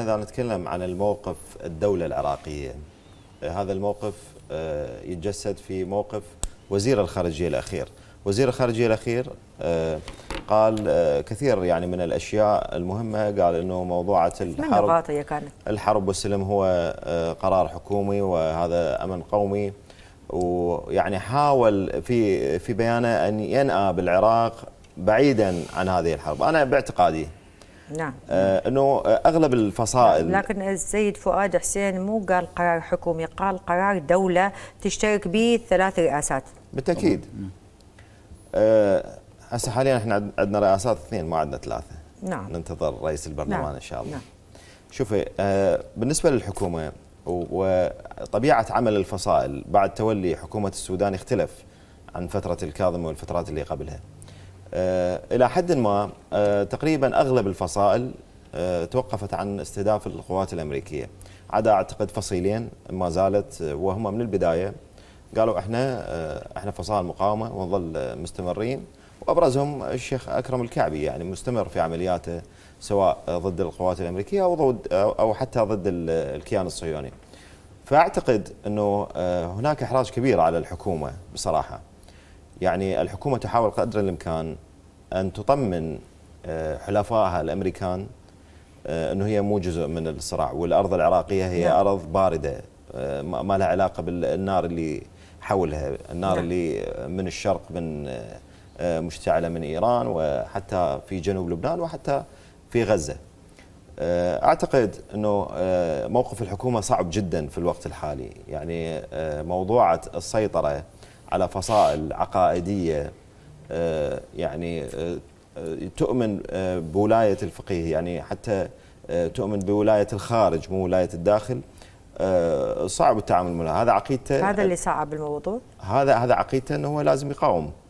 إذا نتكلم عن الموقف الدولة العراقية هذا الموقف آه، يتجسد في موقف وزير الخارجية الأخير وزير الخارجية الأخير آه، قال آه، كثير يعني من الأشياء المهمة قال أنه موضوعة الحرب كانت. الحرب والسلم هو قرار حكومي وهذا أمن قومي ويعني حاول في في بيانه أن ينأى بالعراق بعيدا عن هذه الحرب أنا باعتقادي نعم آه، انه آه، اغلب الفصائل لكن السيد فؤاد حسين مو قال قرار حكومي قال قرار دوله تشترك به ثلاث رئاسات بالتاكيد آه، هسه حاليا احنا عندنا رئاسات اثنين ما عندنا ثلاثه نعم ننتظر رئيس البرلمان نعم. ان شاء الله نعم. شوفي بالنسبه للحكومه وطبيعه عمل الفصائل بعد تولي حكومه السودان اختلف عن فتره الكاظم والفترات اللي قبلها آه، إلى حد ما آه، تقريبا أغلب الفصائل آه، توقفت عن استهداف القوات الأمريكية عدا أعتقد فصيلين ما زالت وهم من البداية قالوا احنا احنا فصائل مقاومة ونظل مستمرين وأبرزهم الشيخ أكرم الكعبي يعني مستمر في عملياته سواء ضد القوات الأمريكية أو, ضد أو حتى ضد الكيان الصهيوني فأعتقد أنه هناك إحراج كبير على الحكومة بصراحة يعني الحكومه تحاول قدر الامكان ان تطمن آه، حلفائها الامريكان آه، انه هي مو جزء من الصراع والارض العراقيه هي نعم. ارض بارده آه، ما لها علاقه بالنار اللي حولها النار نعم. اللي من الشرق من مشتعله من ايران وحتى في جنوب لبنان وحتى في غزه اعتقد انه موقف الحكومه صعب جدا في الوقت الحالي يعني موضوعه السيطره على فصائل عقائدية آه، يعني آه، آه، تؤمن بولاية الفقيه يعني حتى تؤمن بولاية الخارج مو ولاية الداخل صعب التعامل معها هذا عقيدته هذا اللي صعب الموضوع هذا هذا عقيدته انه هو لازم يقاوم